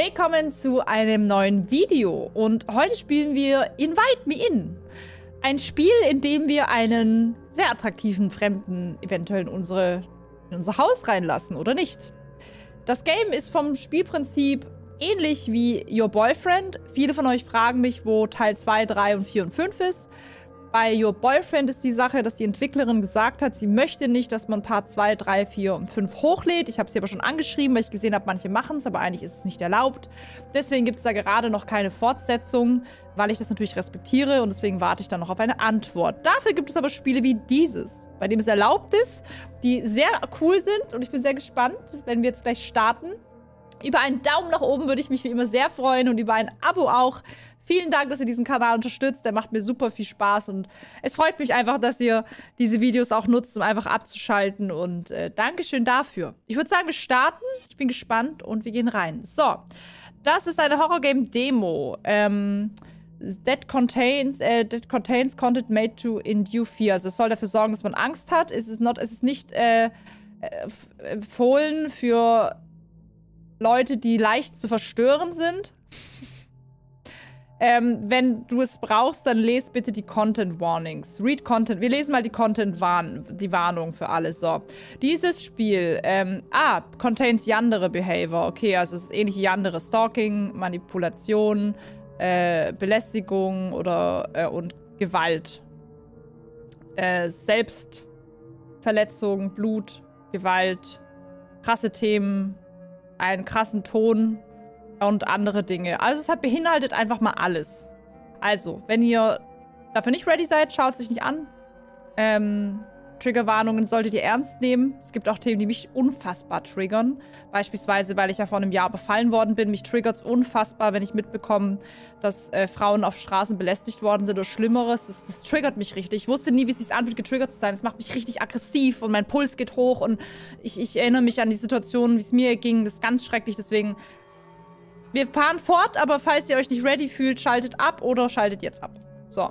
Willkommen zu einem neuen Video und heute spielen wir Invite Me In. Ein Spiel, in dem wir einen sehr attraktiven Fremden eventuell in, unsere, in unser Haus reinlassen, oder nicht? Das Game ist vom Spielprinzip ähnlich wie Your Boyfriend. Viele von euch fragen mich, wo Teil 2, 3 und 4 und 5 ist. Bei Your Boyfriend ist die Sache, dass die Entwicklerin gesagt hat, sie möchte nicht, dass man Part 2, 3, 4 und 5 hochlädt. Ich habe sie aber schon angeschrieben, weil ich gesehen habe, manche machen es, aber eigentlich ist es nicht erlaubt. Deswegen gibt es da gerade noch keine Fortsetzung, weil ich das natürlich respektiere und deswegen warte ich dann noch auf eine Antwort. Dafür gibt es aber Spiele wie dieses, bei dem es erlaubt ist, die sehr cool sind und ich bin sehr gespannt, wenn wir jetzt gleich starten. Über einen Daumen nach oben würde ich mich wie immer sehr freuen und über ein Abo auch. Vielen Dank, dass ihr diesen Kanal unterstützt. Der macht mir super viel Spaß und es freut mich einfach, dass ihr diese Videos auch nutzt, um einfach abzuschalten. Und äh, Dankeschön dafür. Ich würde sagen, wir starten. Ich bin gespannt und wir gehen rein. So, das ist eine Horrorgame-Demo. Ähm, that contains, äh, that contains content made to induce fear. Also es soll dafür sorgen, dass man Angst hat. Es ist, not, es ist nicht äh, äh empfohlen für Leute, die leicht zu verstören sind. Ähm, wenn du es brauchst, dann lese bitte die Content Warnings. Read Content. Wir lesen mal die Content Warn die Warnung für alles. So. Dieses Spiel, ähm, ah, contains Yandere Behavior. Okay, also es ist ähnlich Yandere Stalking, Manipulation, äh, Belästigung oder äh, und Gewalt. Äh, Selbstverletzung, Blut, Gewalt, krasse Themen, einen krassen Ton, und andere Dinge. Also es hat beinhaltet einfach mal alles. Also, wenn ihr dafür nicht ready seid, schaut es euch nicht an. Ähm, Triggerwarnungen solltet ihr ernst nehmen. Es gibt auch Themen, die mich unfassbar triggern. Beispielsweise, weil ich ja vor einem Jahr befallen worden bin. Mich triggert es unfassbar, wenn ich mitbekomme, dass äh, Frauen auf Straßen belästigt worden sind oder Schlimmeres. Das, das triggert mich richtig. Ich wusste nie, wie es sich anfühlt, getriggert zu sein. Es macht mich richtig aggressiv und mein Puls geht hoch und ich, ich erinnere mich an die Situation, wie es mir ging. Das ist ganz schrecklich. Deswegen wir fahren fort, aber falls ihr euch nicht ready fühlt, schaltet ab oder schaltet jetzt ab. So.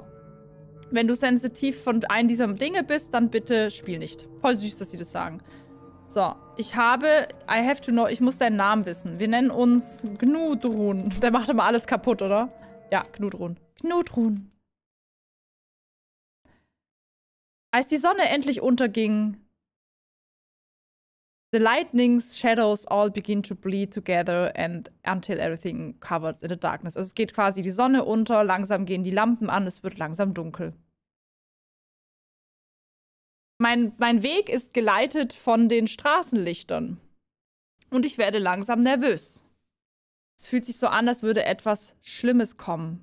Wenn du sensitiv von einem dieser Dinge bist, dann bitte spiel nicht. Voll süß, dass sie das sagen. So, ich habe, I have to know, ich muss deinen Namen wissen. Wir nennen uns Gnudrun. Der macht immer alles kaputt, oder? Ja, Gnudrun. Gnudrun. Als die Sonne endlich unterging, The lightning's shadows all begin to bleed together and until everything covers in the darkness. Also es geht quasi die Sonne unter, langsam gehen die Lampen an, es wird langsam dunkel. Mein, mein Weg ist geleitet von den Straßenlichtern. Und ich werde langsam nervös. Es fühlt sich so an, als würde etwas Schlimmes kommen.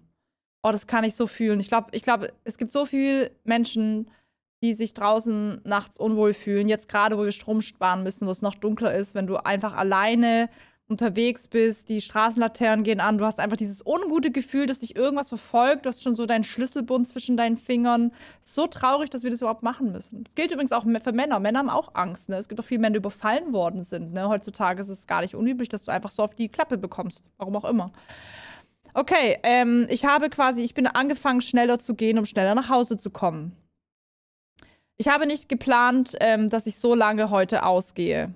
Oh, das kann ich so fühlen. Ich glaube, ich glaub, es gibt so viele Menschen, die sich draußen nachts unwohl fühlen, jetzt gerade, wo wir Strom sparen müssen, wo es noch dunkler ist, wenn du einfach alleine unterwegs bist, die Straßenlaternen gehen an, du hast einfach dieses ungute Gefühl, dass dich irgendwas verfolgt, du hast schon so deinen Schlüsselbund zwischen deinen Fingern. So traurig, dass wir das überhaupt machen müssen. Das gilt übrigens auch für Männer. Männer haben auch Angst. Ne? Es gibt auch viele Männer, die überfallen worden sind. Ne? Heutzutage ist es gar nicht unüblich, dass du einfach so auf die Klappe bekommst. Warum auch immer. Okay, ähm, ich habe quasi, ich bin angefangen, schneller zu gehen, um schneller nach Hause zu kommen. Ich habe nicht geplant, ähm, dass ich so lange heute ausgehe.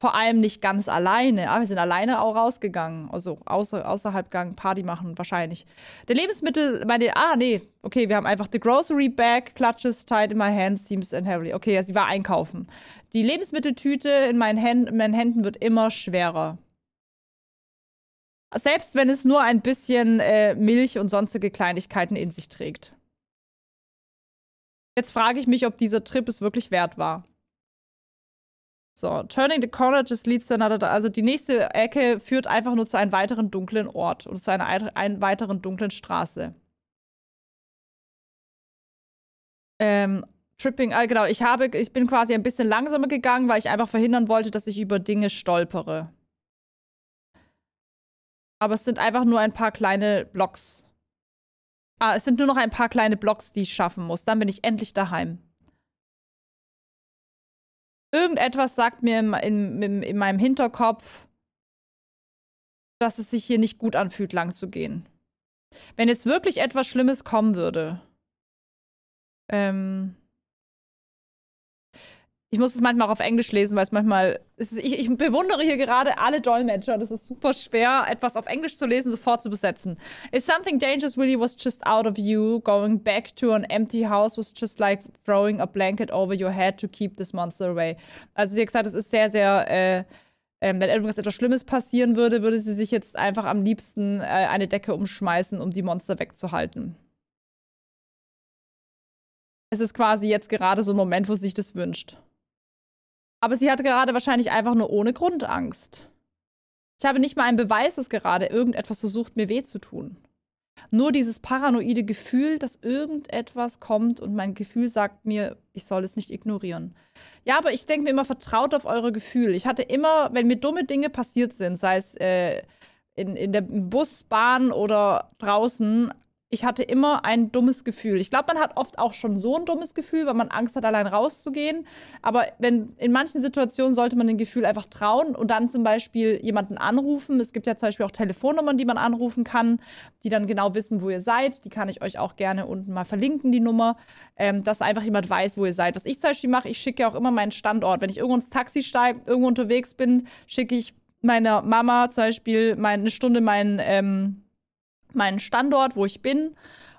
Vor allem nicht ganz alleine. Aber ah, wir sind alleine auch rausgegangen. Also außer, außerhalb gegangen, Party machen wahrscheinlich. Der Lebensmittel, meine, ah, nee. Okay, wir haben einfach the grocery bag, clutches tied in my hands, seems and heavily. Okay, ja, also sie war einkaufen. Die Lebensmitteltüte in meinen, Händen, in meinen Händen wird immer schwerer. Selbst wenn es nur ein bisschen äh, Milch und sonstige Kleinigkeiten in sich trägt. Jetzt frage ich mich, ob dieser Trip es wirklich wert war. So, turning the corner just leads to another. Also die nächste Ecke führt einfach nur zu einem weiteren dunklen Ort und zu einer, einer weiteren dunklen Straße. Ähm, tripping, ah, genau, ich habe, ich bin quasi ein bisschen langsamer gegangen, weil ich einfach verhindern wollte, dass ich über Dinge stolpere. Aber es sind einfach nur ein paar kleine Blocks. Ah, es sind nur noch ein paar kleine Blocks, die ich schaffen muss. Dann bin ich endlich daheim. Irgendetwas sagt mir in, in, in, in meinem Hinterkopf, dass es sich hier nicht gut anfühlt, lang zu gehen. Wenn jetzt wirklich etwas Schlimmes kommen würde, ähm, ich muss es manchmal auch auf Englisch lesen, weil es manchmal. Ist, ich, ich, bewundere hier gerade alle Dolmetscher. Das ist super schwer, etwas auf Englisch zu lesen, sofort zu besetzen. Is something dangerous really was just out of you? Going back to an empty house was just like throwing a blanket over your head to keep this monster away. Also, sie hat gesagt, es ist sehr, sehr. Äh, ähm, wenn irgendwas etwas Schlimmes passieren würde, würde sie sich jetzt einfach am liebsten äh, eine Decke umschmeißen, um die Monster wegzuhalten. Es ist quasi jetzt gerade so ein Moment, wo sie sich das wünscht. Aber sie hat gerade wahrscheinlich einfach nur ohne Grund Angst. Ich habe nicht mal einen Beweis, dass gerade irgendetwas versucht, mir weh zu tun. Nur dieses paranoide Gefühl, dass irgendetwas kommt und mein Gefühl sagt mir, ich soll es nicht ignorieren. Ja, aber ich denke mir immer, vertraut auf eure Gefühle. Ich hatte immer, wenn mir dumme Dinge passiert sind, sei es äh, in, in der Bus, Bahn oder draußen, ich hatte immer ein dummes Gefühl. Ich glaube, man hat oft auch schon so ein dummes Gefühl, weil man Angst hat, allein rauszugehen. Aber wenn, in manchen Situationen sollte man dem Gefühl einfach trauen und dann zum Beispiel jemanden anrufen. Es gibt ja zum Beispiel auch Telefonnummern, die man anrufen kann, die dann genau wissen, wo ihr seid. Die kann ich euch auch gerne unten mal verlinken, die Nummer, ähm, dass einfach jemand weiß, wo ihr seid. Was ich zum Beispiel mache, ich schicke ja auch immer meinen Standort. Wenn ich irgendwo ins Taxi steige, irgendwo unterwegs bin, schicke ich meiner Mama zum Beispiel meine, eine Stunde meinen. Ähm, meinen Standort, wo ich bin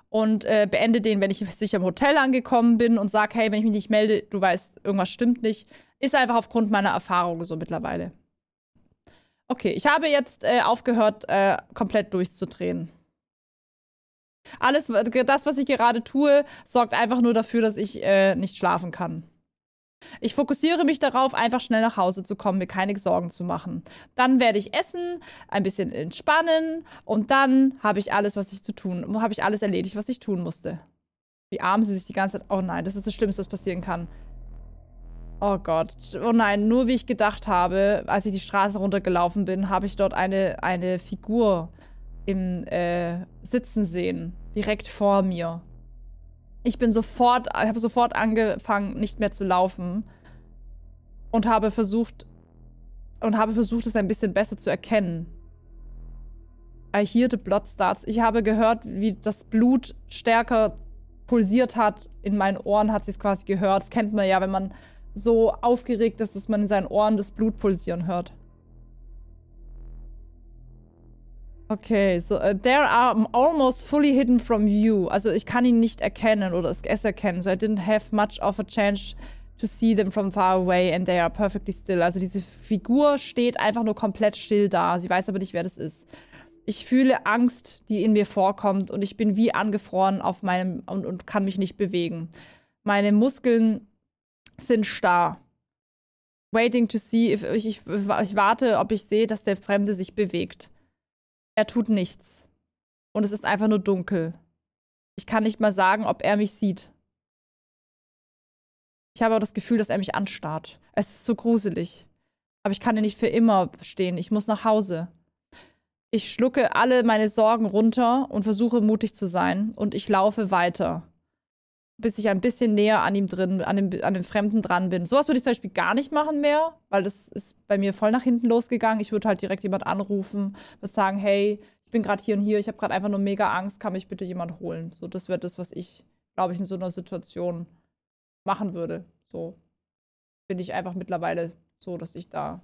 und äh, beende den, wenn ich sicher im Hotel angekommen bin und sage, hey, wenn ich mich nicht melde, du weißt, irgendwas stimmt nicht. Ist einfach aufgrund meiner Erfahrung so mittlerweile. Okay, ich habe jetzt äh, aufgehört, äh, komplett durchzudrehen. Alles, das, was ich gerade tue, sorgt einfach nur dafür, dass ich äh, nicht schlafen kann. Ich fokussiere mich darauf, einfach schnell nach Hause zu kommen, mir keine Sorgen zu machen. Dann werde ich essen, ein bisschen entspannen und dann habe ich alles, was ich zu tun, habe ich alles erledigt, was ich tun musste. Wie arm sie sich die ganze Zeit... Oh nein, das ist das Schlimmste, was passieren kann. Oh Gott. Oh nein, nur wie ich gedacht habe, als ich die Straße runtergelaufen bin, habe ich dort eine, eine Figur im äh, Sitzen sehen. Direkt vor mir. Ich bin sofort, habe sofort angefangen, nicht mehr zu laufen. Und habe versucht, und habe versucht, es ein bisschen besser zu erkennen. I hear the blood starts. Ich habe gehört, wie das Blut stärker pulsiert hat. In meinen Ohren hat sie es quasi gehört. Das kennt man ja, wenn man so aufgeregt ist, dass man in seinen Ohren das Blut pulsieren hört. Okay, so uh, there are almost fully hidden from you. Also ich kann ihn nicht erkennen oder es erkennen. So I didn't have much of a chance to see them from far away and they are perfectly still. Also diese Figur steht einfach nur komplett still da. Sie weiß aber nicht, wer das ist. Ich fühle Angst, die in mir vorkommt und ich bin wie angefroren auf meinem und, und kann mich nicht bewegen. Meine Muskeln sind starr. Waiting to see, if, ich, ich, ich warte, ob ich sehe, dass der Fremde sich bewegt. Er tut nichts. Und es ist einfach nur dunkel. Ich kann nicht mal sagen, ob er mich sieht. Ich habe auch das Gefühl, dass er mich anstarrt. Es ist so gruselig. Aber ich kann hier nicht für immer stehen. Ich muss nach Hause. Ich schlucke alle meine Sorgen runter und versuche mutig zu sein. Und ich laufe weiter bis ich ein bisschen näher an ihm drin, an dem, an dem Fremden dran bin. Sowas würde ich zum Beispiel gar nicht machen mehr, weil das ist bei mir voll nach hinten losgegangen. Ich würde halt direkt jemand anrufen, würde sagen, hey, ich bin gerade hier und hier, ich habe gerade einfach nur mega Angst, kann mich bitte jemand holen. So, das wäre das, was ich, glaube ich, in so einer Situation machen würde. So bin ich einfach mittlerweile so, dass ich da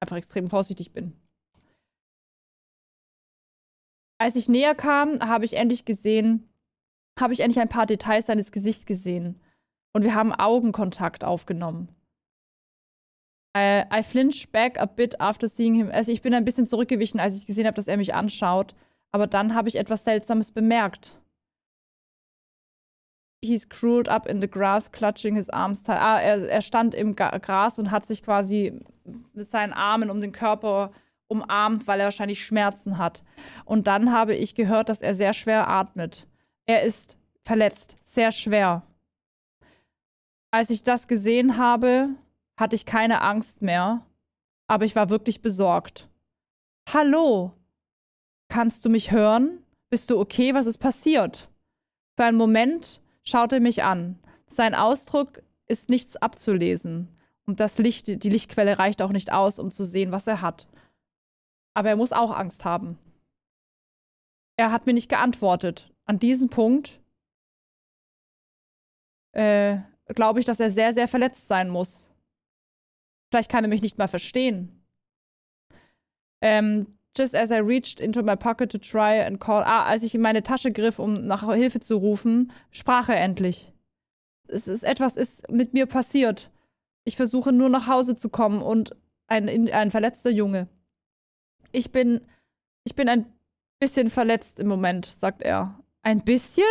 einfach extrem vorsichtig bin. Als ich näher kam, habe ich endlich gesehen, habe ich endlich ein paar Details seines Gesichts gesehen. Und wir haben Augenkontakt aufgenommen. I, I flinched back a bit after seeing him. Also ich bin ein bisschen zurückgewichen, als ich gesehen habe, dass er mich anschaut. Aber dann habe ich etwas Seltsames bemerkt. He's crawled up in the grass, clutching his arms. Ah, er, er stand im Ga Gras und hat sich quasi mit seinen Armen um den Körper umarmt, weil er wahrscheinlich Schmerzen hat. Und dann habe ich gehört, dass er sehr schwer atmet. Er ist verletzt, sehr schwer. Als ich das gesehen habe, hatte ich keine Angst mehr, aber ich war wirklich besorgt. Hallo, kannst du mich hören? Bist du okay? Was ist passiert? Für einen Moment schaute er mich an. Sein Ausdruck ist nichts abzulesen. Und das Licht, die Lichtquelle reicht auch nicht aus, um zu sehen, was er hat. Aber er muss auch Angst haben. Er hat mir nicht geantwortet an diesem Punkt äh, glaube ich, dass er sehr, sehr verletzt sein muss. Vielleicht kann er mich nicht mal verstehen. Ähm, just as I reached into my pocket to try and call. Ah, als ich in meine Tasche griff, um nach Hilfe zu rufen, sprach er endlich. Es ist etwas ist mit mir passiert. Ich versuche nur nach Hause zu kommen und ein, ein verletzter Junge. Ich bin, ich bin ein bisschen verletzt im Moment, sagt er. Ein bisschen?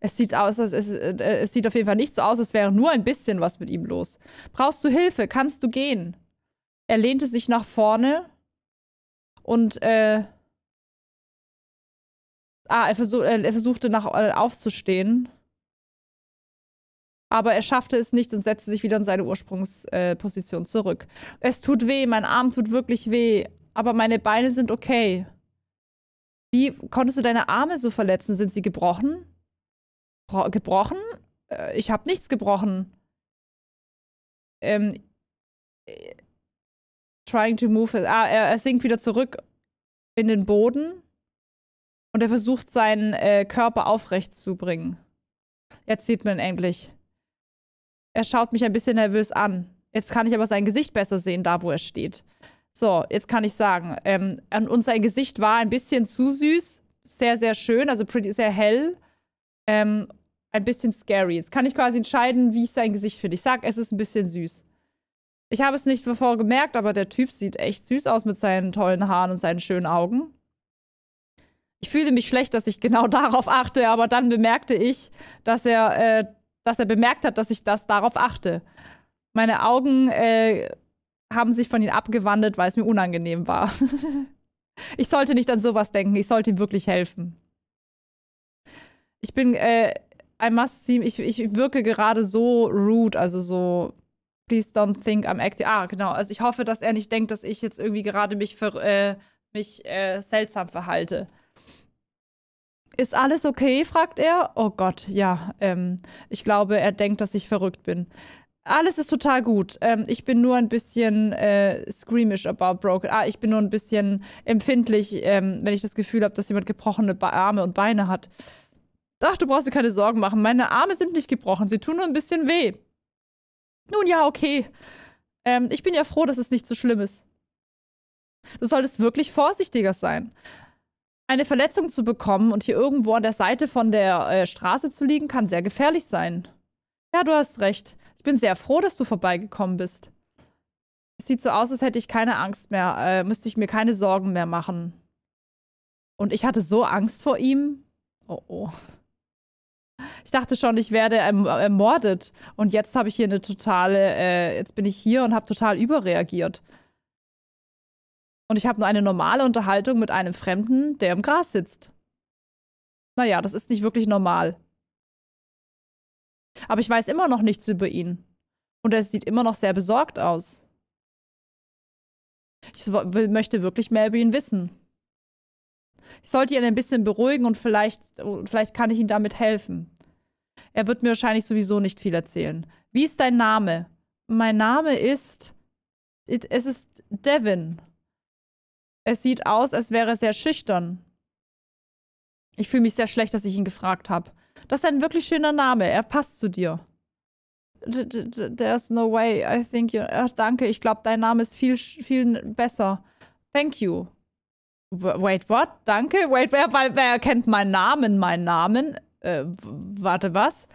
Es sieht aus, als es, äh, es sieht auf jeden Fall nicht so aus, als wäre nur ein bisschen was mit ihm los. Brauchst du Hilfe? Kannst du gehen? Er lehnte sich nach vorne und äh, ah, er, versuch, äh, er versuchte nach, äh, aufzustehen. Aber er schaffte es nicht und setzte sich wieder in seine Ursprungsposition äh, zurück. Es tut weh, mein Arm tut wirklich weh, aber meine Beine sind okay. Wie konntest du deine Arme so verletzen? Sind sie gebrochen? Bro gebrochen? Äh, ich habe nichts gebrochen. Ähm. Äh, trying to move. Ah, er, er, sinkt wieder zurück in den Boden. Und er versucht, seinen äh, Körper aufrecht zu bringen. Jetzt sieht man ihn endlich. Er schaut mich ein bisschen nervös an. Jetzt kann ich aber sein Gesicht besser sehen, da wo er steht. So, jetzt kann ich sagen, ähm, und sein Gesicht war ein bisschen zu süß, sehr, sehr schön, also pretty, sehr hell, ähm, ein bisschen scary. Jetzt kann ich quasi entscheiden, wie ich sein Gesicht finde. Ich sag, es ist ein bisschen süß. Ich habe es nicht bevor gemerkt, aber der Typ sieht echt süß aus mit seinen tollen Haaren und seinen schönen Augen. Ich fühle mich schlecht, dass ich genau darauf achte, aber dann bemerkte ich, dass er, äh, dass er bemerkt hat, dass ich das darauf achte. Meine Augen äh, haben sich von ihm abgewandelt, weil es mir unangenehm war. ich sollte nicht an sowas denken, ich sollte ihm wirklich helfen. Ich bin, äh, I must seem, ich, ich wirke gerade so rude, also so, please don't think I'm acting. Ah, genau, also ich hoffe, dass er nicht denkt, dass ich jetzt irgendwie gerade mich, für, äh, mich äh, seltsam verhalte. Ist alles okay? fragt er. Oh Gott, ja. Ähm, ich glaube, er denkt, dass ich verrückt bin. Alles ist total gut. Ähm, ich bin nur ein bisschen äh, screamish about broken. Ah, ich bin nur ein bisschen empfindlich, ähm, wenn ich das Gefühl habe, dass jemand gebrochene ba Arme und Beine hat. Ach, du brauchst dir keine Sorgen machen. Meine Arme sind nicht gebrochen. Sie tun nur ein bisschen weh. Nun ja, okay. Ähm, ich bin ja froh, dass es nicht so schlimm ist. Du solltest wirklich vorsichtiger sein. Eine Verletzung zu bekommen und hier irgendwo an der Seite von der äh, Straße zu liegen, kann sehr gefährlich sein. Ja, du hast recht. Ich bin sehr froh, dass du vorbeigekommen bist. Es sieht so aus, als hätte ich keine Angst mehr, äh, müsste ich mir keine Sorgen mehr machen. Und ich hatte so Angst vor ihm. Oh oh. Ich dachte schon, ich werde erm-, ermordet. Und jetzt habe ich hier eine totale, äh, jetzt bin ich hier und habe total überreagiert. Und ich habe nur eine normale Unterhaltung mit einem Fremden, der im Gras sitzt. Naja, das ist nicht wirklich normal. Aber ich weiß immer noch nichts über ihn. Und er sieht immer noch sehr besorgt aus. Ich will, möchte wirklich mehr über ihn wissen. Ich sollte ihn ein bisschen beruhigen und vielleicht, vielleicht kann ich ihm damit helfen. Er wird mir wahrscheinlich sowieso nicht viel erzählen. Wie ist dein Name? Mein Name ist... Es ist Devin. Es sieht aus, als wäre er sehr schüchtern. Ich fühle mich sehr schlecht, dass ich ihn gefragt habe. Das ist ein wirklich schöner Name. Er passt zu dir. There's no way. I think you. Ach, danke. Ich glaube, dein Name ist viel, viel besser. Thank you. Wait, what? Danke? Wait, wer, wer kennt meinen Namen? Meinen Namen? Äh, warte, was?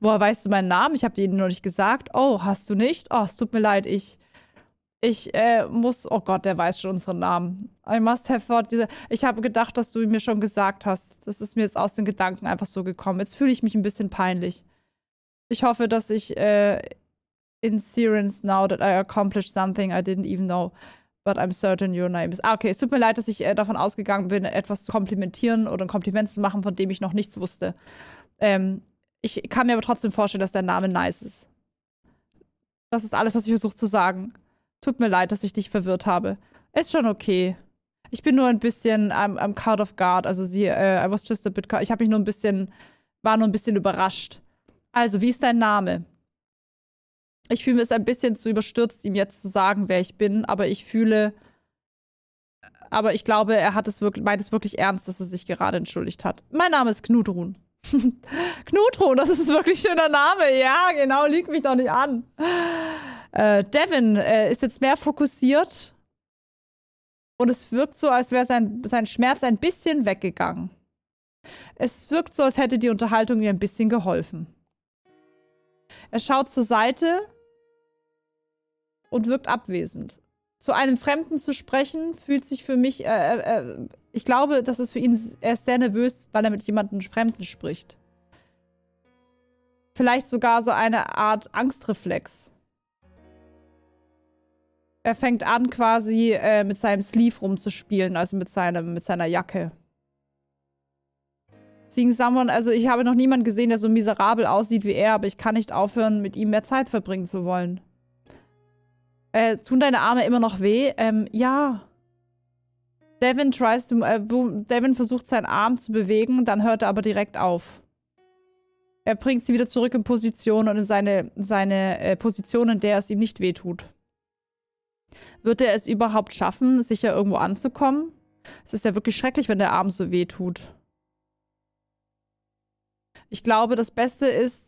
Woher weißt du meinen Namen? Ich habe dir ihn noch nicht gesagt. Oh, hast du nicht? Oh, es tut mir leid. Ich, ich äh, muss. Oh Gott, der weiß schon unseren Namen. I must have thought. Ich habe gedacht, dass du mir schon gesagt hast. Das ist mir jetzt aus den Gedanken einfach so gekommen. Jetzt fühle ich mich ein bisschen peinlich. Ich hoffe, dass ich äh, in Sirens now that I accomplished something I didn't even know. But I'm certain your name is. Ah, okay, es tut mir leid, dass ich äh, davon ausgegangen bin, etwas zu komplimentieren oder ein Kompliment zu machen, von dem ich noch nichts wusste. Ähm, ich kann mir aber trotzdem vorstellen, dass dein Name nice ist. Das ist alles, was ich versuche zu sagen. Tut mir leid, dass ich dich verwirrt habe. Ist schon okay. Ich bin nur ein bisschen am um, caught off guard. Also sie, uh, I was just a bit Ich habe mich nur ein bisschen, war nur ein bisschen überrascht. Also, wie ist dein Name? Ich fühle es ein bisschen zu überstürzt, ihm jetzt zu sagen, wer ich bin, aber ich fühle, aber ich glaube, er hat es wirklich, meint es wirklich ernst, dass er sich gerade entschuldigt hat. Mein Name ist Knudrun. Knudrun, das ist ein wirklich schöner Name. Ja, genau, liegt mich doch nicht an. Äh, Devin äh, ist jetzt mehr fokussiert und es wirkt so, als wäre sein, sein Schmerz ein bisschen weggegangen. Es wirkt so, als hätte die Unterhaltung ihr ein bisschen geholfen. Er schaut zur Seite und wirkt abwesend. Zu einem Fremden zu sprechen, fühlt sich für mich, äh, äh, äh ich glaube, das ist für ihn, er ist sehr nervös, weil er mit jemandem Fremden spricht. Vielleicht sogar so eine Art Angstreflex er fängt an quasi äh, mit seinem Sleeve rumzuspielen, also mit, seinem, mit seiner Jacke. Seeing Someone, also ich habe noch niemanden gesehen, der so miserabel aussieht wie er, aber ich kann nicht aufhören, mit ihm mehr Zeit verbringen zu wollen. Äh, tun deine Arme immer noch weh? Ähm, ja. Devin, tries to, äh, Devin versucht seinen Arm zu bewegen, dann hört er aber direkt auf. Er bringt sie wieder zurück in Position und in seine, seine äh, Position, in der es ihm nicht wehtut. Wird er es überhaupt schaffen, sicher irgendwo anzukommen? Es ist ja wirklich schrecklich, wenn der Arm so weh tut. Ich glaube, das Beste ist,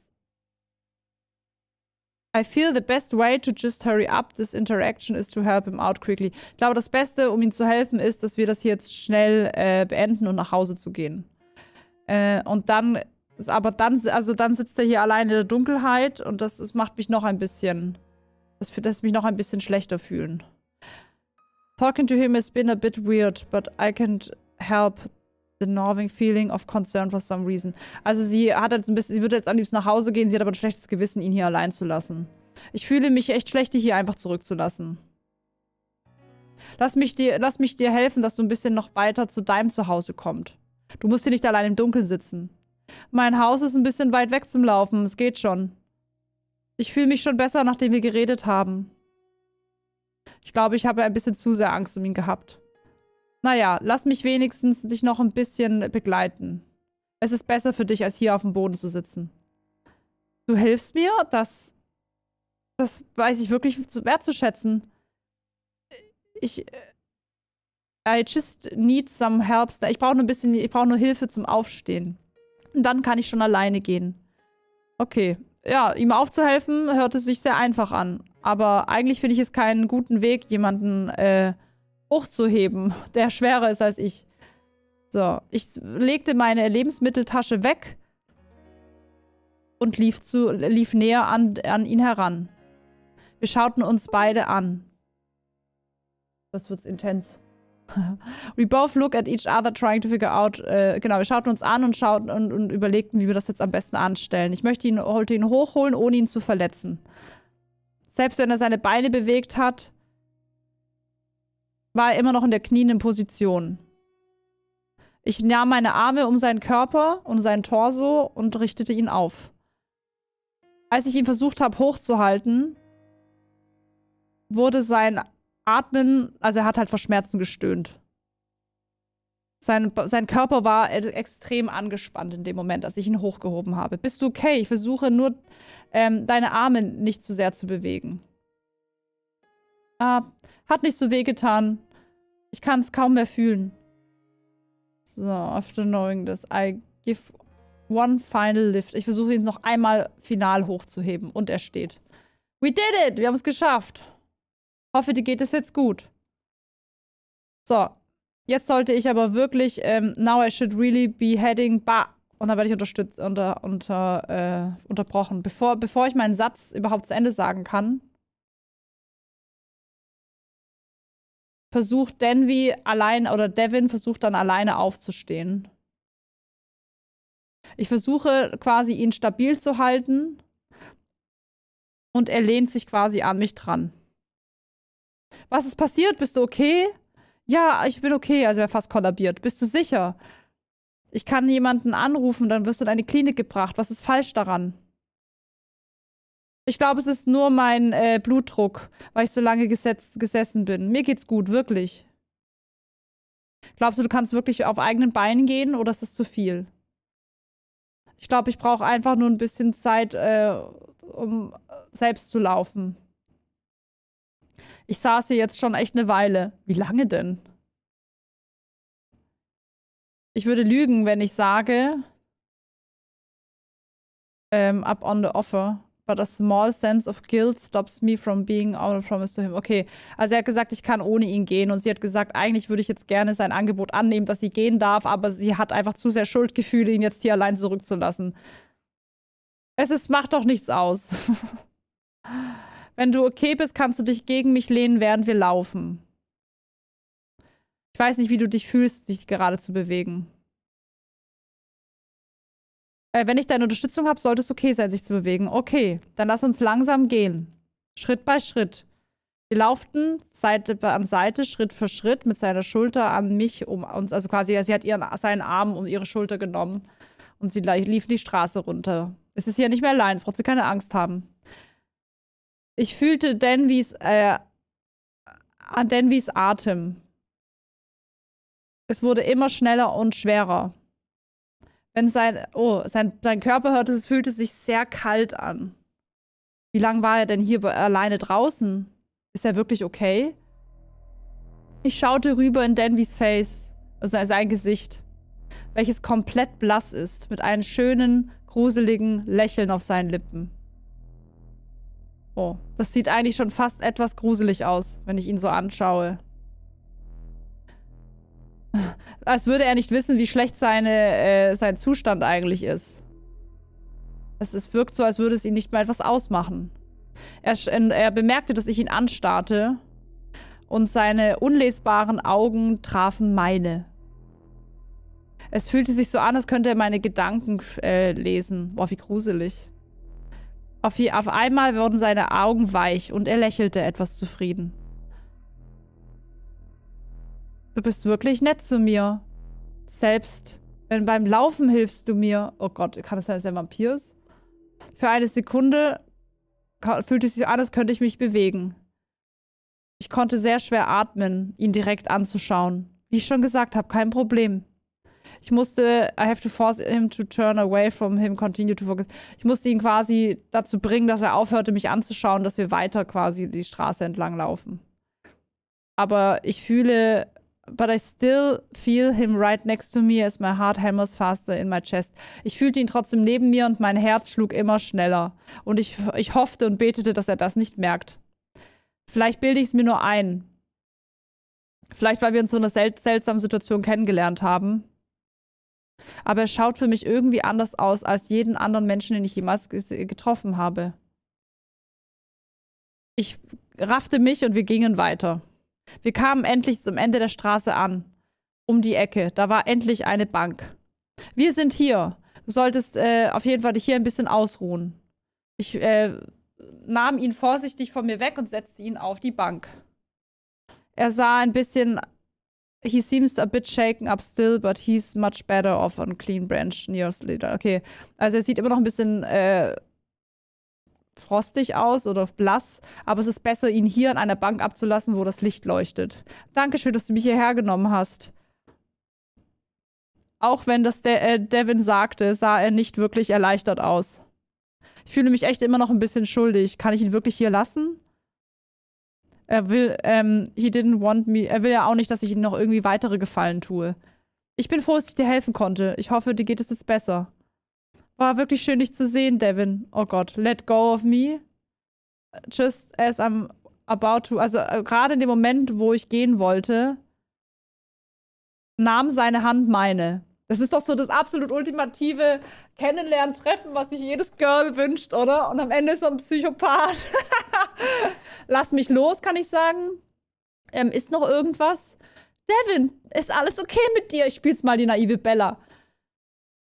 I feel the best way to just hurry up this interaction is to help him out quickly. Ich glaube, das Beste, um ihm zu helfen, ist, dass wir das hier jetzt schnell äh, beenden und nach Hause zu gehen. Äh, und dann, aber dann, also dann sitzt er hier alleine in der Dunkelheit und das, das macht mich noch ein bisschen das lässt mich noch ein bisschen schlechter fühlen. Talking to him has been a bit weird, but I can't help the gnawing feeling of concern for some reason. Also sie hat jetzt ein bisschen, sie würde jetzt am liebsten nach Hause gehen, sie hat aber ein schlechtes Gewissen, ihn hier allein zu lassen. Ich fühle mich echt schlecht, dich hier einfach zurückzulassen. Lass mich, dir, lass mich dir helfen, dass du ein bisschen noch weiter zu deinem Zuhause kommst. Du musst hier nicht allein im Dunkeln sitzen. Mein Haus ist ein bisschen weit weg zum Laufen, es geht schon. Ich fühle mich schon besser, nachdem wir geredet haben. Ich glaube, ich habe ein bisschen zu sehr Angst um ihn gehabt. Naja, lass mich wenigstens dich noch ein bisschen begleiten. Es ist besser für dich, als hier auf dem Boden zu sitzen. Du hilfst mir? Das, das weiß ich wirklich wertzuschätzen. Ich... Äh, I just need some help. Ich brauche nur ein bisschen... Ich brauche nur Hilfe zum Aufstehen. Und dann kann ich schon alleine gehen. Okay, ja, ihm aufzuhelfen, hört es sich sehr einfach an. Aber eigentlich finde ich es keinen guten Weg, jemanden äh, hochzuheben, der schwerer ist als ich. So, ich legte meine Lebensmitteltasche weg und lief, zu, lief näher an, an ihn heran. Wir schauten uns beide an. Das wird's intens. We both look at each other trying to figure out, äh, genau, wir schauten uns an und schauten und, und, überlegten, wie wir das jetzt am besten anstellen. Ich möchte ihn, wollte ihn hochholen, ohne ihn zu verletzen. Selbst wenn er seine Beine bewegt hat, war er immer noch in der knienden Position. Ich nahm meine Arme um seinen Körper und um seinen Torso und richtete ihn auf. Als ich ihn versucht habe hochzuhalten, wurde sein Atmen, also er hat halt vor Schmerzen gestöhnt. Sein, sein Körper war e-, extrem angespannt in dem Moment, als ich ihn hochgehoben habe. Bist du okay? Ich versuche nur, ähm, deine Arme nicht zu sehr zu bewegen. Ah, hat nicht so wehgetan. Ich kann es kaum mehr fühlen. So, after knowing this, I give one final lift. Ich versuche ihn noch einmal final hochzuheben und er steht. We did it! Wir haben es geschafft. Hoffe, dir geht es jetzt gut. So. Jetzt sollte ich aber wirklich, ähm, now I should really be heading ba. Und dann werde ich unterstützt, unter, unter, äh, unterbrochen. Bevor, bevor ich meinen Satz überhaupt zu Ende sagen kann, versucht Denvi allein oder Devin versucht dann alleine aufzustehen. Ich versuche quasi ihn stabil zu halten und er lehnt sich quasi an mich dran. Was ist passiert? Bist du okay? Ja, ich bin okay. Also er fast kollabiert. Bist du sicher? Ich kann jemanden anrufen, dann wirst du in eine Klinik gebracht. Was ist falsch daran? Ich glaube, es ist nur mein äh, Blutdruck, weil ich so lange gesetzt, gesessen bin. Mir geht's gut, wirklich. Glaubst du, du kannst wirklich auf eigenen Beinen gehen oder ist das zu viel? Ich glaube, ich brauche einfach nur ein bisschen Zeit, äh, um selbst zu laufen. Ich saß hier jetzt schon echt eine Weile. Wie lange denn? Ich würde lügen, wenn ich sage, ähm, up on the offer. But a small sense of guilt stops me from being out of promise to him. Okay, also er hat gesagt, ich kann ohne ihn gehen. Und sie hat gesagt, eigentlich würde ich jetzt gerne sein Angebot annehmen, dass sie gehen darf, aber sie hat einfach zu sehr Schuldgefühle, ihn jetzt hier allein zurückzulassen. Es ist, macht doch nichts aus. Wenn du okay bist, kannst du dich gegen mich lehnen, während wir laufen. Ich weiß nicht, wie du dich fühlst, dich gerade zu bewegen. Äh, wenn ich deine Unterstützung habe, sollte es okay sein, sich zu bewegen. Okay, dann lass uns langsam gehen. Schritt bei Schritt. Wir lauften Seite an Seite, Schritt für Schritt, mit seiner Schulter an mich um uns. Also quasi, sie hat ihren, seinen Arm um ihre Schulter genommen und sie lief die Straße runter. Es ist hier nicht mehr allein, es braucht sie keine Angst haben. Ich fühlte Denvys, äh, Denvys Atem. Es wurde immer schneller und schwerer. Wenn sein, oh, sein, sein Körper hörte, es fühlte sich sehr kalt an. Wie lange war er denn hier alleine draußen? Ist er wirklich okay? Ich schaute rüber in Denvys Face, also sein Gesicht, welches komplett blass ist, mit einem schönen, gruseligen Lächeln auf seinen Lippen. Oh, das sieht eigentlich schon fast etwas gruselig aus, wenn ich ihn so anschaue. Als würde er nicht wissen, wie schlecht seine, äh, sein Zustand eigentlich ist. Es, es wirkt so, als würde es ihn nicht mal etwas ausmachen. Er, er bemerkte, dass ich ihn anstarrte und seine unlesbaren Augen trafen meine. Es fühlte sich so an, als könnte er meine Gedanken äh, lesen. Boah, wie gruselig. Auf, auf einmal wurden seine Augen weich und er lächelte etwas zufrieden. Du bist wirklich nett zu mir. Selbst wenn beim Laufen hilfst du mir. Oh Gott, kann es das sein, dass er Vampir ist? Für eine Sekunde fühlte es sich an, als könnte ich mich bewegen. Ich konnte sehr schwer atmen, ihn direkt anzuschauen. Wie ich schon gesagt habe, kein Problem. Ich musste, I have to force him to turn away from him, continue to focus. Ich musste ihn quasi dazu bringen, dass er aufhörte, mich anzuschauen, dass wir weiter quasi die Straße entlang laufen. Aber ich fühle, but I still feel him right next to me as my heart hammers faster in my chest. Ich fühlte ihn trotzdem neben mir und mein Herz schlug immer schneller. Und ich, ich hoffte und betete, dass er das nicht merkt. Vielleicht bilde ich es mir nur ein. Vielleicht, weil wir uns so in einer sel seltsamen Situation kennengelernt haben. Aber er schaut für mich irgendwie anders aus als jeden anderen Menschen, den ich jemals getroffen habe. Ich raffte mich und wir gingen weiter. Wir kamen endlich zum Ende der Straße an. Um die Ecke. Da war endlich eine Bank. Wir sind hier. Du solltest äh, auf jeden Fall dich hier ein bisschen ausruhen. Ich äh, nahm ihn vorsichtig von mir weg und setzte ihn auf die Bank. Er sah ein bisschen He seems a bit shaken up still, but he's much better off on clean branch near later. Okay, also er sieht immer noch ein bisschen äh, frostig aus oder blass, aber es ist besser, ihn hier an einer Bank abzulassen, wo das Licht leuchtet. Dankeschön, dass du mich hierher genommen hast. Auch wenn das De äh, Devin sagte, sah er nicht wirklich erleichtert aus. Ich fühle mich echt immer noch ein bisschen schuldig. Kann ich ihn wirklich hier lassen? Er will, ähm, he didn't want me. Er will ja auch nicht, dass ich ihm noch irgendwie weitere Gefallen tue. Ich bin froh, dass ich dir helfen konnte. Ich hoffe, dir geht es jetzt besser. War wirklich schön, dich zu sehen, Devin. Oh Gott. Let go of me. Just as I'm about to. Also, äh, gerade in dem Moment, wo ich gehen wollte, nahm seine Hand meine. Das ist doch so das absolut ultimative Kennenlernen-Treffen, was sich jedes Girl wünscht, oder? Und am Ende ist er ein Psychopath. Lass mich los, kann ich sagen. Ähm, ist noch irgendwas? Devin, ist alles okay mit dir? Ich spiel's mal die naive Bella.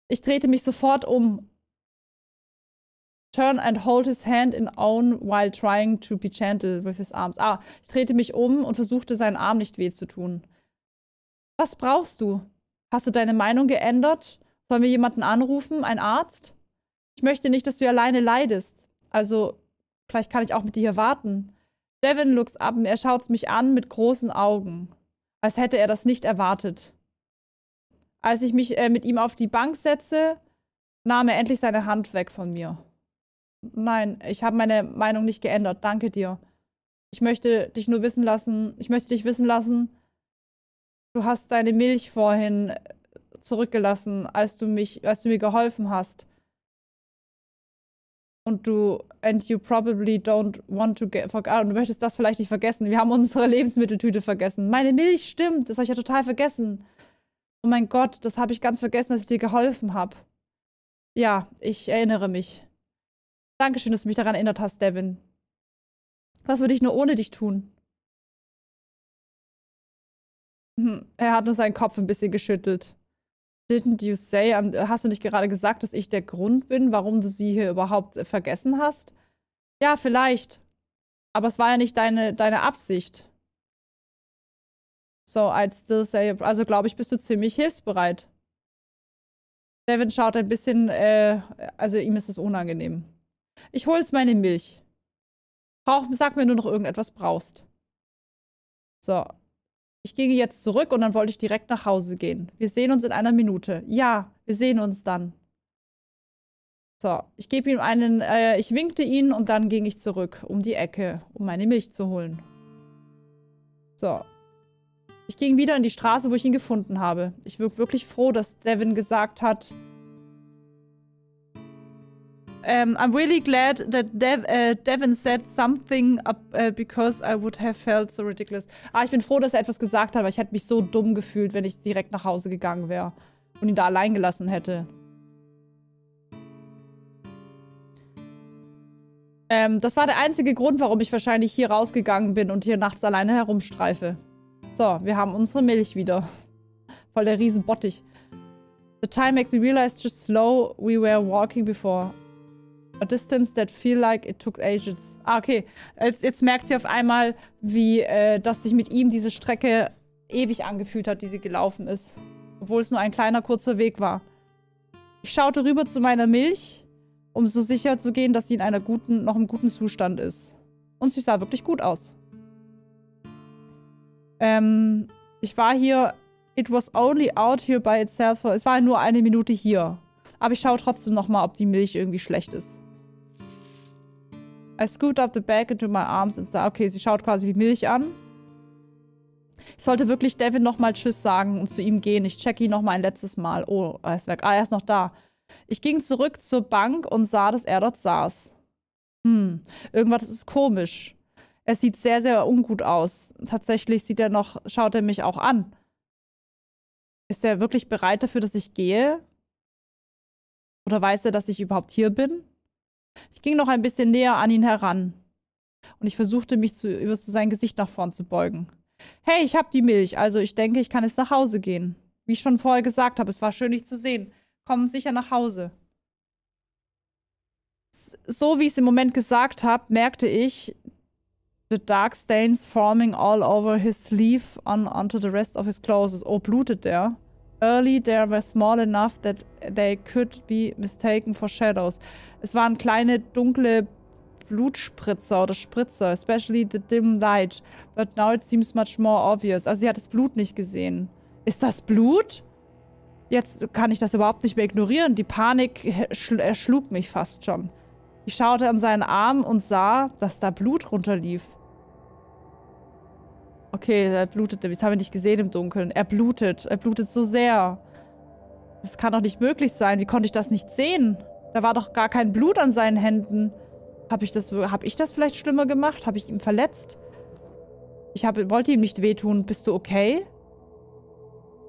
Ich drehte mich sofort um. Turn and hold his hand in own while trying to be gentle with his arms. Ah, ich drehte mich um und versuchte, seinen Arm nicht weh zu tun. Was brauchst du? Hast du deine Meinung geändert? Sollen wir jemanden anrufen? Ein Arzt? Ich möchte nicht, dass du alleine leidest. Also Vielleicht kann ich auch mit dir hier warten. Devin looks up und er schaut mich an mit großen Augen, als hätte er das nicht erwartet. Als ich mich äh, mit ihm auf die Bank setze, nahm er endlich seine Hand weg von mir. Nein, ich habe meine Meinung nicht geändert. Danke dir. Ich möchte dich nur wissen lassen, ich möchte dich wissen lassen, du hast deine Milch vorhin äh, zurückgelassen, als du mich, als du mir geholfen hast und du and you probably don't want to get forgotten. und du möchtest das vielleicht nicht vergessen. Wir haben unsere Lebensmitteltüte vergessen. Meine Milch stimmt, das habe ich ja total vergessen. Oh mein Gott, das habe ich ganz vergessen, dass ich dir geholfen habe. Ja, ich erinnere mich. Dankeschön, dass du mich daran erinnert hast, Devin. Was würde ich nur ohne dich tun? Hm, er hat nur seinen Kopf ein bisschen geschüttelt. Didn't you say, ähm, hast du nicht gerade gesagt, dass ich der Grund bin, warum du sie hier überhaupt äh, vergessen hast? Ja, vielleicht. Aber es war ja nicht deine, deine Absicht. So, I'd still say, also glaube ich, bist du ziemlich hilfsbereit. Devin schaut ein bisschen, äh, also ihm ist es unangenehm. Ich hole jetzt meine Milch. Brauch, sag mir nur noch irgendetwas brauchst. So, ich gehe jetzt zurück und dann wollte ich direkt nach Hause gehen. Wir sehen uns in einer Minute. Ja, wir sehen uns dann. So, ich gebe ihm einen, äh, ich winkte ihn und dann ging ich zurück um die Ecke, um meine Milch zu holen. So. Ich ging wieder in die Straße, wo ich ihn gefunden habe. Ich war wirklich froh, dass Devin gesagt hat, um, I'm really glad that Dev, uh, Devin said something up, uh, because I would have felt so ridiculous. Ah, ich bin froh, dass er etwas gesagt hat, weil ich hätte mich so dumm gefühlt, wenn ich direkt nach Hause gegangen wäre und ihn da allein gelassen hätte. Ähm, das war der einzige Grund, warum ich wahrscheinlich hier rausgegangen bin und hier nachts alleine herumstreife. So, wir haben unsere Milch wieder. Voll der Riesenbottich. The time makes me realize just slow we were walking before. A distance that feel like it took ages. Ah, okay. Jetzt, jetzt merkt sie auf einmal, wie, äh, dass sich mit ihm diese Strecke ewig angefühlt hat, die sie gelaufen ist. Obwohl es nur ein kleiner, kurzer Weg war. Ich schaute rüber zu meiner Milch, um so sicher zu gehen, dass sie in einer guten, noch im guten Zustand ist. Und sie sah wirklich gut aus. Ähm, ich war hier... It was only out here by itself. es war nur eine Minute hier. Aber ich schaue trotzdem nochmal, ob die Milch irgendwie schlecht ist. I scoot up the bag into my arms and start. Okay, sie schaut quasi die Milch an. Ich sollte wirklich Devin nochmal Tschüss sagen und zu ihm gehen. Ich check ihn nochmal ein letztes Mal. Oh, er ist weg. Ah, er ist noch da. Ich ging zurück zur Bank und sah, dass er dort saß. Hm, irgendwas ist komisch. Er sieht sehr, sehr ungut aus. Tatsächlich sieht er noch, schaut er mich auch an. Ist er wirklich bereit dafür, dass ich gehe? Oder weiß er, dass ich überhaupt hier bin? Ich ging noch ein bisschen näher an ihn heran. Und ich versuchte, mich zu, über sein Gesicht nach vorn zu beugen. Hey, ich hab die Milch, also ich denke, ich kann jetzt nach Hause gehen. Wie ich schon vorher gesagt habe, es war schön, dich zu sehen. Komm sicher nach Hause. So wie ich es im Moment gesagt habe, merkte ich, the dark stains forming all over his sleeve on onto the rest of his clothes. Oh, blutet der? Early, they were small enough that they could be mistaken for shadows. Es waren kleine, dunkle Blutspritzer oder Spritzer, especially the dim light. But now it seems much more obvious. Also sie hat das Blut nicht gesehen. Ist das Blut? Jetzt kann ich das überhaupt nicht mehr ignorieren. Die Panik erschlug mich fast schon. Ich schaute an seinen Arm und sah, dass da Blut runterlief. Okay, er blutet nämlich. Das haben wir nicht gesehen im Dunkeln. Er blutet. Er blutet so sehr. Das kann doch nicht möglich sein. Wie konnte ich das nicht sehen? Da war doch gar kein Blut an seinen Händen. Habe ich, das, hab ich das vielleicht schlimmer gemacht? Habe ich ihn verletzt? Ich hab, wollte ihm nicht wehtun. Bist du okay?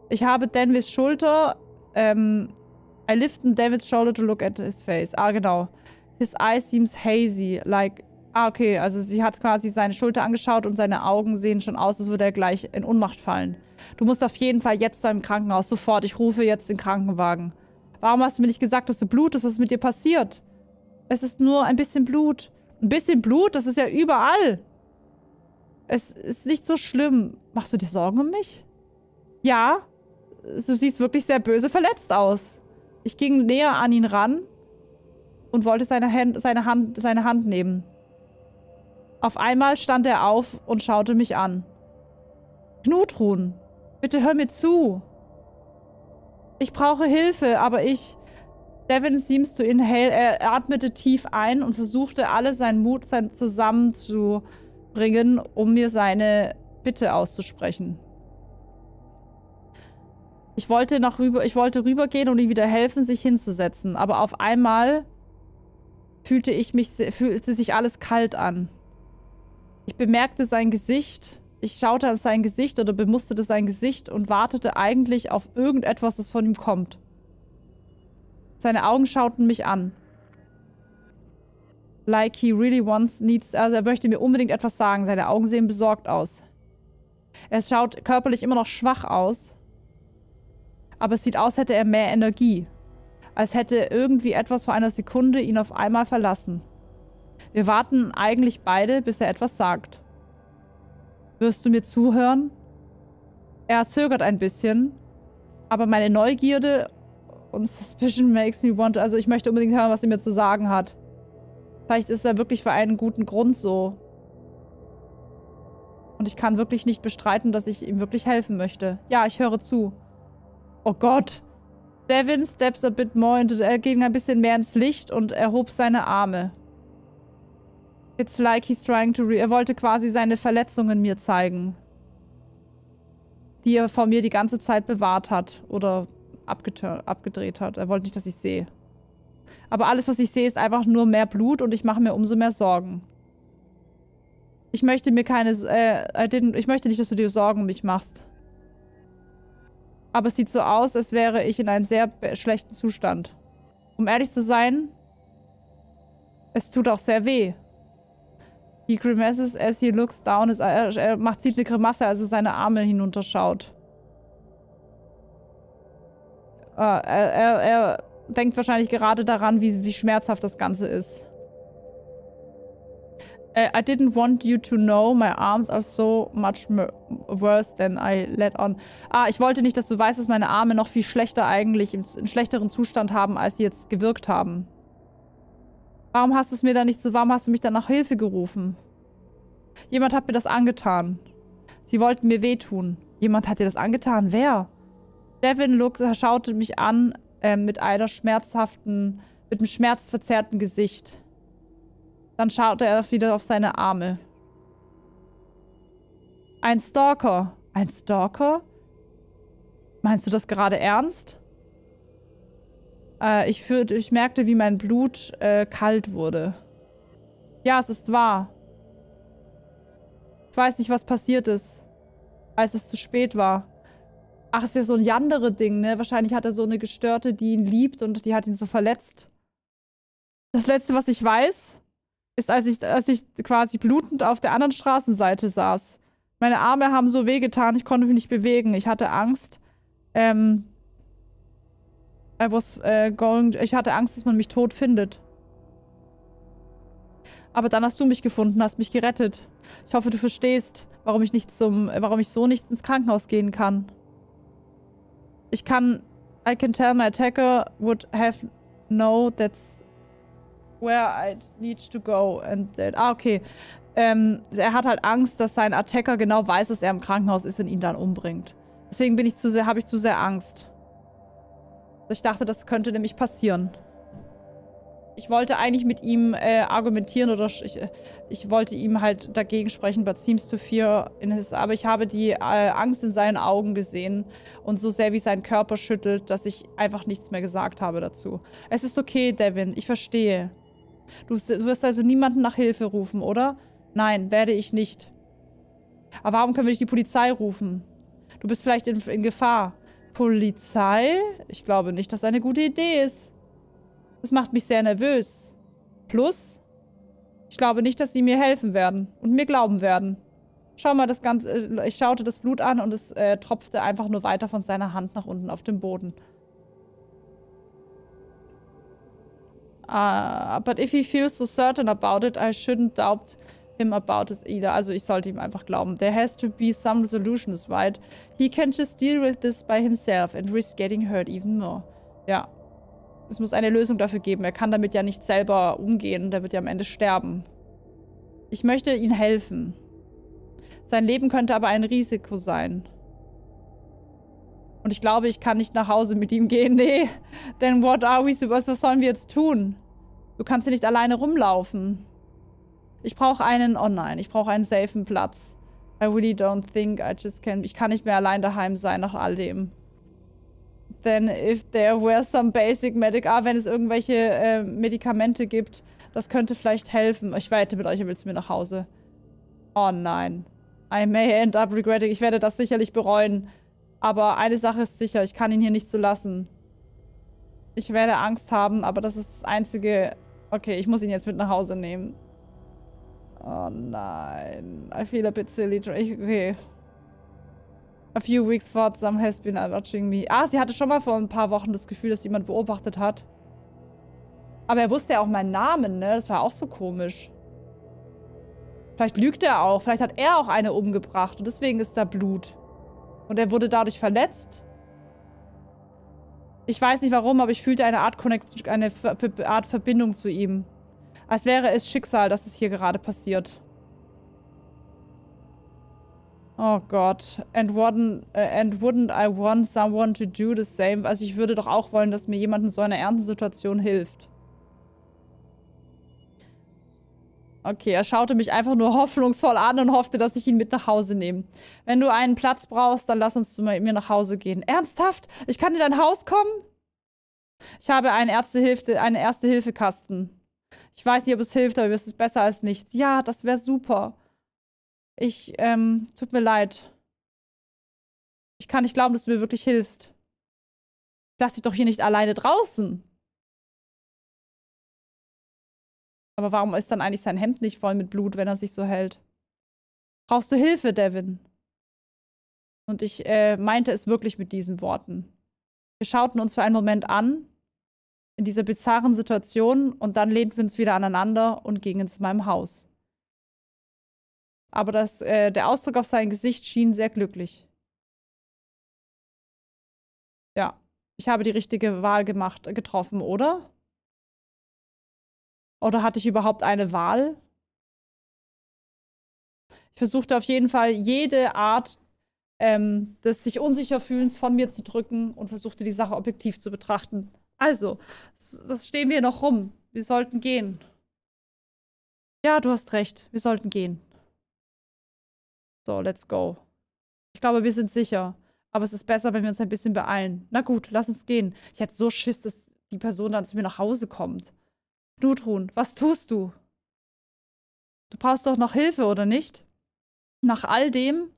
Ich habe Danvis Schulter. Ähm, I lifted David's shoulder to look at his face. Ah, genau. His eye seems hazy, like Ah, okay, also sie hat quasi seine Schulter angeschaut und seine Augen sehen schon aus, als würde er gleich in Unmacht fallen. Du musst auf jeden Fall jetzt zu einem Krankenhaus, sofort. Ich rufe jetzt den Krankenwagen. Warum hast du mir nicht gesagt, dass du blutest? Was ist mit dir passiert? Es ist nur ein bisschen Blut. Ein bisschen Blut? Das ist ja überall. Es ist nicht so schlimm. Machst du dir Sorgen um mich? Ja. Du siehst wirklich sehr böse verletzt aus. Ich ging näher an ihn ran und wollte seine Hand, seine Hand, seine Hand nehmen. Auf einmal stand er auf und schaute mich an. Knutrun, bitte hör mir zu. Ich brauche Hilfe, aber ich... Devin seems to inhale. Er atmete tief ein und versuchte, alle seinen Mut zusammenzubringen, um mir seine Bitte auszusprechen. Ich wollte nach rüber, ich wollte rübergehen und ihm wieder helfen, sich hinzusetzen. Aber auf einmal fühlte ich mich, fühlte sich alles kalt an. Ich bemerkte sein Gesicht. Ich schaute an sein Gesicht oder bemusterte sein Gesicht und wartete eigentlich auf irgendetwas, das von ihm kommt. Seine Augen schauten mich an. Like he really wants, needs, also er möchte mir unbedingt etwas sagen. Seine Augen sehen besorgt aus. Er schaut körperlich immer noch schwach aus. Aber es sieht aus, hätte er mehr Energie. Als hätte irgendwie etwas vor einer Sekunde ihn auf einmal verlassen. Wir warten eigentlich beide, bis er etwas sagt. Wirst du mir zuhören? Er zögert ein bisschen, aber meine Neugierde und Suspicion makes me want... Also ich möchte unbedingt hören, was er mir zu sagen hat. Vielleicht ist er wirklich für einen guten Grund so. Und ich kann wirklich nicht bestreiten, dass ich ihm wirklich helfen möchte. Ja, ich höre zu. Oh Gott. Devin steps a bit more into... Er ging ein bisschen mehr ins Licht und erhob seine Arme. It's like he's trying to... re Er wollte quasi seine Verletzungen mir zeigen. Die er vor mir die ganze Zeit bewahrt hat. Oder abgedreht hat. Er wollte nicht, dass ich sehe. Aber alles, was ich sehe, ist einfach nur mehr Blut und ich mache mir umso mehr Sorgen. Ich möchte mir keine... Äh, ich möchte nicht, dass du dir Sorgen um mich machst. Aber es sieht so aus, als wäre ich in einem sehr schlechten Zustand. Um ehrlich zu sein, es tut auch sehr weh. He grimaces as he looks down. Er macht sieht eine Grimasse, als er seine Arme hinunterschaut. Äh, er, er, er denkt wahrscheinlich gerade daran, wie, wie schmerzhaft das Ganze ist. Äh, I didn't want you to know my arms are so much worse than I let on. Ah, ich wollte nicht, dass du weißt, dass meine Arme noch viel schlechter eigentlich, einen schlechteren Zustand haben, als sie jetzt gewirkt haben. Warum hast du es mir dann nicht so, warum hast du mich dann nach Hilfe gerufen? Jemand hat mir das angetan. Sie wollten mir wehtun. Jemand hat dir das angetan. Wer? Devin Lux schaute mich an äh, mit einer schmerzhaften, mit einem schmerzverzerrten Gesicht. Dann schaute er wieder auf seine Arme. Ein Stalker. Ein Stalker? Meinst du das gerade ernst? Äh, ich, fühlte, ich merkte, wie mein Blut äh, kalt wurde. Ja, es ist wahr. Ich weiß nicht, was passiert ist, als es zu spät war. Ach, ist ja so ein jandere ding ne? Wahrscheinlich hat er so eine Gestörte, die ihn liebt und die hat ihn so verletzt. Das Letzte, was ich weiß, ist, als ich, als ich quasi blutend auf der anderen Straßenseite saß. Meine Arme haben so wehgetan, ich konnte mich nicht bewegen. Ich hatte Angst. Ähm, I was äh, going... Ich hatte Angst, dass man mich tot findet. Aber dann hast du mich gefunden, hast mich gerettet. Ich hoffe, du verstehst, warum ich nicht zum... Äh, warum ich so nicht ins Krankenhaus gehen kann. Ich kann... I can tell my attacker would have... No, that's where I need to go. And that, ah, okay. Ähm, er hat halt Angst, dass sein Attacker genau weiß, dass er im Krankenhaus ist und ihn dann umbringt. Deswegen bin ich zu sehr, habe ich zu sehr Angst. Ich dachte, das könnte nämlich passieren. Ich wollte eigentlich mit ihm äh, argumentieren oder ich, äh, ich wollte ihm halt dagegen sprechen, but seems to fear in his... Aber ich habe die äh, Angst in seinen Augen gesehen und so sehr wie sein Körper schüttelt, dass ich einfach nichts mehr gesagt habe dazu. Es ist okay, Devin, ich verstehe. Du, du wirst also niemanden nach Hilfe rufen, oder? Nein, werde ich nicht. Aber warum können wir nicht die Polizei rufen? Du bist vielleicht in, in Gefahr. Polizei? Ich glaube nicht, dass eine gute Idee ist. Das macht mich sehr nervös. Plus, ich glaube nicht, dass sie mir helfen werden und mir glauben werden. Schau mal das Ganze. Äh, ich schaute das Blut an und es äh, tropfte einfach nur weiter von seiner Hand nach unten auf den Boden. Uh, but if he feels so certain about it, I shouldn't doubt him about this either. Also ich sollte ihm einfach glauben. There has to be some resolution, right. He can just deal with this by himself and risk getting hurt even more. Ja. Es muss eine Lösung dafür geben. Er kann damit ja nicht selber umgehen. Der wird ja am Ende sterben. Ich möchte ihm helfen. Sein Leben könnte aber ein Risiko sein. Und ich glaube, ich kann nicht nach Hause mit ihm gehen. Nee. Denn what are we? Was sollen wir jetzt tun? Du kannst hier nicht alleine rumlaufen. Ich brauche einen, oh nein, ich brauche einen safen Platz. I really don't think I just can. Ich kann nicht mehr allein daheim sein nach all dem. Then if there were some basic medic... Ah, wenn es irgendwelche äh, Medikamente gibt, das könnte vielleicht helfen. Ich weite mit euch, ihr willst mir nach Hause. Oh nein. I may end up regretting. Ich werde das sicherlich bereuen. Aber eine Sache ist sicher, ich kann ihn hier nicht so lassen. Ich werde Angst haben, aber das ist das einzige... Okay, ich muss ihn jetzt mit nach Hause nehmen. Oh nein. I feel a bit silly. Ich, okay. A few weeks thought some has been watching me. Ah, sie hatte schon mal vor ein paar Wochen das Gefühl, dass jemand beobachtet hat. Aber er wusste ja auch meinen Namen, ne? Das war auch so komisch. Vielleicht lügt er auch. Vielleicht hat er auch eine umgebracht und deswegen ist da Blut. Und er wurde dadurch verletzt. Ich weiß nicht warum, aber ich fühlte eine Art, Connection, eine Art Verbindung zu ihm. Als wäre es Schicksal, dass es hier gerade passiert. Oh Gott. And, wouldn't, uh, äh, and wouldn't I want someone to do the same? Also ich würde doch auch wollen, dass mir jemand in so einer ernsten Situation hilft. Okay, er schaute mich einfach nur hoffnungsvoll an und hoffte, dass ich ihn mit nach Hause nehme. Wenn du einen Platz brauchst, dann lass uns zu mir nach Hause gehen. Ernsthaft? Ich kann in dein Haus kommen? Ich habe einen Ärztehilfe, einen Erste-Hilfe-Kasten. Ich weiß nicht, ob es hilft, aber es ist besser als nichts. Ja, das wäre super. Ich, ähm, tut mir leid. Ich kann nicht glauben, dass du mir wirklich hilfst. Lass dich doch hier nicht alleine draußen. Aber warum ist dann eigentlich sein Hemd nicht voll mit Blut, wenn er sich so hält? Brauchst du Hilfe, Devin? Und ich äh, meinte es wirklich mit diesen Worten. Wir schauten uns für einen Moment an in dieser bizarren Situation und dann lehnten wir uns wieder aneinander und gingen zu meinem Haus. Aber das, äh, der Ausdruck auf seinem Gesicht schien sehr glücklich. Ja, ich habe die richtige Wahl gemacht, getroffen, oder? Oder hatte ich überhaupt eine Wahl? Ich versuchte auf jeden Fall jede Art ähm, des sich unsicher fühlens von mir zu drücken und versuchte die Sache objektiv zu betrachten. Also, was stehen wir noch rum? Wir sollten gehen. Ja, du hast recht. Wir sollten gehen. So, let's go. Ich glaube, wir sind sicher. Aber es ist besser, wenn wir uns ein bisschen beeilen. Na gut, lass uns gehen. Ich hätte so Schiss, dass die Person dann zu mir nach Hause kommt. Gudrun, was tust du? Du brauchst doch noch Hilfe, oder nicht? Nach all dem?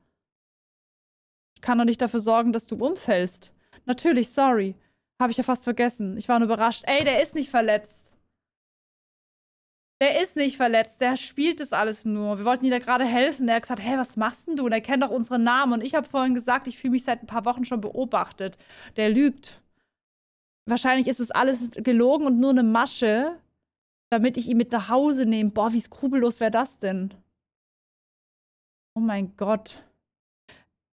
Ich kann doch nicht dafür sorgen, dass du umfällst. Natürlich, sorry. Habe ich ja fast vergessen. Ich war nur überrascht. Ey, der ist nicht verletzt. Der ist nicht verletzt. Der spielt das alles nur. Wir wollten ihm da gerade helfen. Er hat gesagt, hey, was machst denn du? Und er kennt doch unsere Namen. Und ich habe vorhin gesagt, ich fühle mich seit ein paar Wochen schon beobachtet. Der lügt. Wahrscheinlich ist es alles gelogen und nur eine Masche, damit ich ihn mit nach Hause nehme. Boah, wie skrupellos wäre das denn? Oh mein Gott.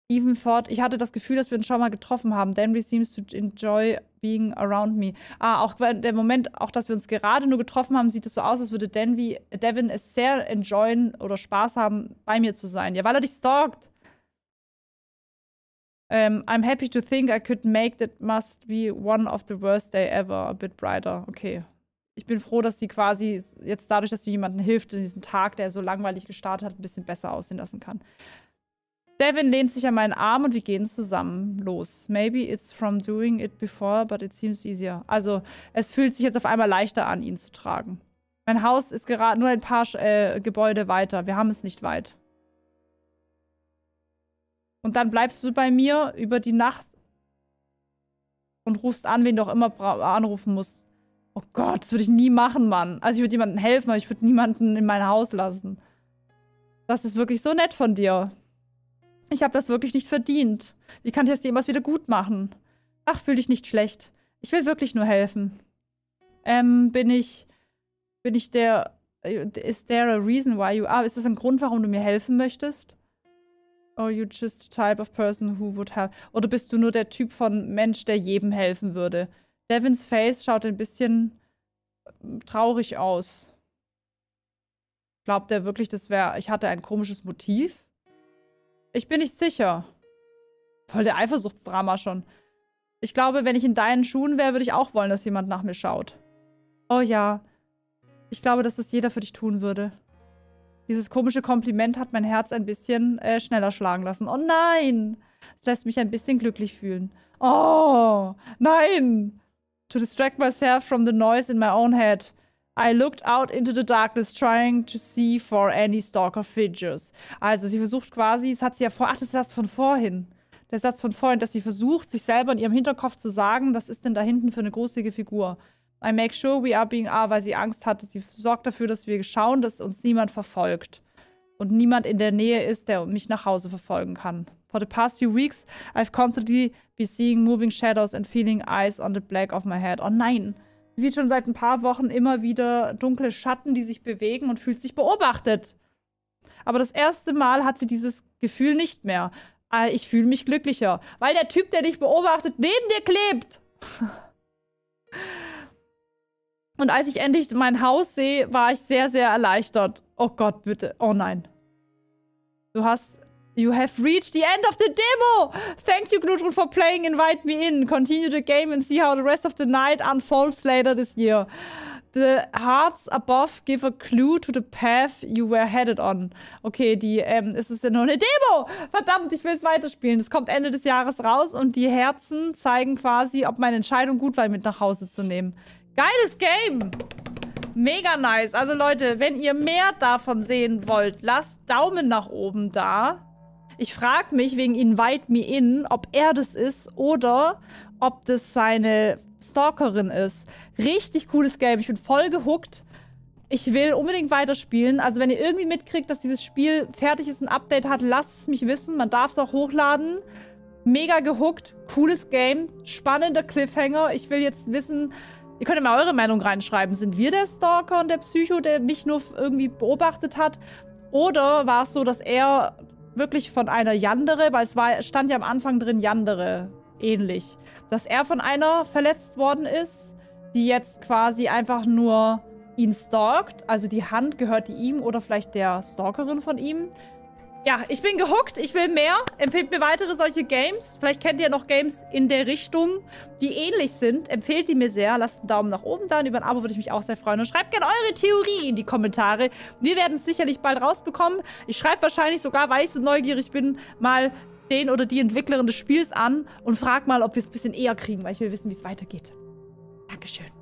Even Evenford. Ich hatte das Gefühl, dass wir uns schon mal getroffen haben. Danbury seems to enjoy being around me. Ah, auch der Moment, auch dass wir uns gerade nur getroffen haben, sieht es so aus, als würde Danby, Devin es sehr enjoyen oder Spaß haben, bei mir zu sein. Ja, weil er dich stalkt. Um, ähm, I'm happy to think I could make that must be one of the worst day ever. A bit brighter. Okay. Ich bin froh, dass sie quasi jetzt dadurch, dass sie jemandem hilft, diesen Tag, der so langweilig gestartet hat, ein bisschen besser aussehen lassen kann. Devin lehnt sich an meinen Arm und wir gehen zusammen los. Maybe it's from doing it before, but it seems easier. Also, es fühlt sich jetzt auf einmal leichter an, ihn zu tragen. Mein Haus ist gerade nur ein paar äh, Gebäude weiter. Wir haben es nicht weit. Und dann bleibst du bei mir über die Nacht und rufst an, wen du auch immer anrufen musst. Oh Gott, das würde ich nie machen, Mann. Also ich würde jemandem helfen, aber ich würde niemanden in mein Haus lassen. Das ist wirklich so nett von dir. Ich habe das wirklich nicht verdient. Wie kann ich das jemals wieder gut machen? Ach, fühl dich nicht schlecht. Ich will wirklich nur helfen. Ähm, bin ich. Bin ich der. Äh, Is there a reason why you Ah, Ist das ein Grund, warum du mir helfen möchtest? Or you just the type of person who would have. Oder bist du nur der Typ von Mensch, der jedem helfen würde? Devins Face schaut ein bisschen äh, traurig aus. Glaubt er wirklich, das wäre. Ich hatte ein komisches Motiv? Ich bin nicht sicher. Voll der Eifersuchtsdrama schon. Ich glaube, wenn ich in deinen Schuhen wäre, würde ich auch wollen, dass jemand nach mir schaut. Oh ja. Ich glaube, dass das jeder für dich tun würde. Dieses komische Kompliment hat mein Herz ein bisschen äh, schneller schlagen lassen. Oh nein! Es lässt mich ein bisschen glücklich fühlen. Oh, nein! To distract myself from the noise in my own head. I looked out into the darkness trying to see for any stalker figures. Also sie versucht quasi, das hat sie ja vor, ach, das ist der Satz von vorhin. Der Satz von vorhin, dass sie versucht, sich selber in ihrem Hinterkopf zu sagen, was ist denn da hinten für eine gruselige Figur. I make sure we are being are, ah, weil sie Angst hatte. Sie sorgt dafür, dass wir schauen, dass uns niemand verfolgt. Und niemand in der Nähe ist, der mich nach Hause verfolgen kann. For the past few weeks, I've constantly been seeing moving shadows and feeling eyes on the back of my head. Oh nein! sieht schon seit ein paar Wochen immer wieder dunkle Schatten, die sich bewegen und fühlt sich beobachtet. Aber das erste Mal hat sie dieses Gefühl nicht mehr. Ah, ich fühle mich glücklicher, weil der Typ, der dich beobachtet, neben dir klebt. Und als ich endlich mein Haus sehe, war ich sehr, sehr erleichtert. Oh Gott, bitte. Oh nein. Du hast You have reached the end of the demo! Thank you, Glutron, for playing. Invite me in. Continue the game and see how the rest of the night unfolds later this year. The hearts above give a clue to the path you were headed on. Okay, die, ähm, ist es ist ja nur eine Demo! Verdammt, ich will es weiterspielen. Es kommt Ende des Jahres raus und die Herzen zeigen quasi, ob meine Entscheidung gut war, mit nach Hause zu nehmen. Geiles Game! Mega nice. Also Leute, wenn ihr mehr davon sehen wollt, lasst Daumen nach oben da. Ich frage mich wegen Invite Me In, ob er das ist oder ob das seine Stalkerin ist. Richtig cooles Game. Ich bin voll gehuckt. Ich will unbedingt weiterspielen. Also wenn ihr irgendwie mitkriegt, dass dieses Spiel fertig ist, ein Update hat, lasst es mich wissen. Man darf es auch hochladen. Mega gehuckt. Cooles Game. Spannender Cliffhanger. Ich will jetzt wissen... Ihr könnt ja mal eure Meinung reinschreiben. Sind wir der Stalker und der Psycho, der mich nur irgendwie beobachtet hat? Oder war es so, dass er wirklich von einer Yandere, weil es war, stand ja am Anfang drin Yandere ähnlich. Dass er von einer verletzt worden ist, die jetzt quasi einfach nur ihn stalkt. Also die Hand gehörte ihm oder vielleicht der Stalkerin von ihm. Ja, ich bin gehuckt, ich will mehr. Empfehlt mir weitere solche Games. Vielleicht kennt ihr noch Games in der Richtung, die ähnlich sind. Empfehlt die mir sehr. Lasst einen Daumen nach oben da. Und über ein Abo würde ich mich auch sehr freuen. Und schreibt gerne eure Theorie in die Kommentare. Wir werden es sicherlich bald rausbekommen. Ich schreibe wahrscheinlich sogar, weil ich so neugierig bin, mal den oder die Entwicklerin des Spiels an und frag mal, ob wir es ein bisschen eher kriegen, weil ich will wissen, wie es weitergeht. Dankeschön.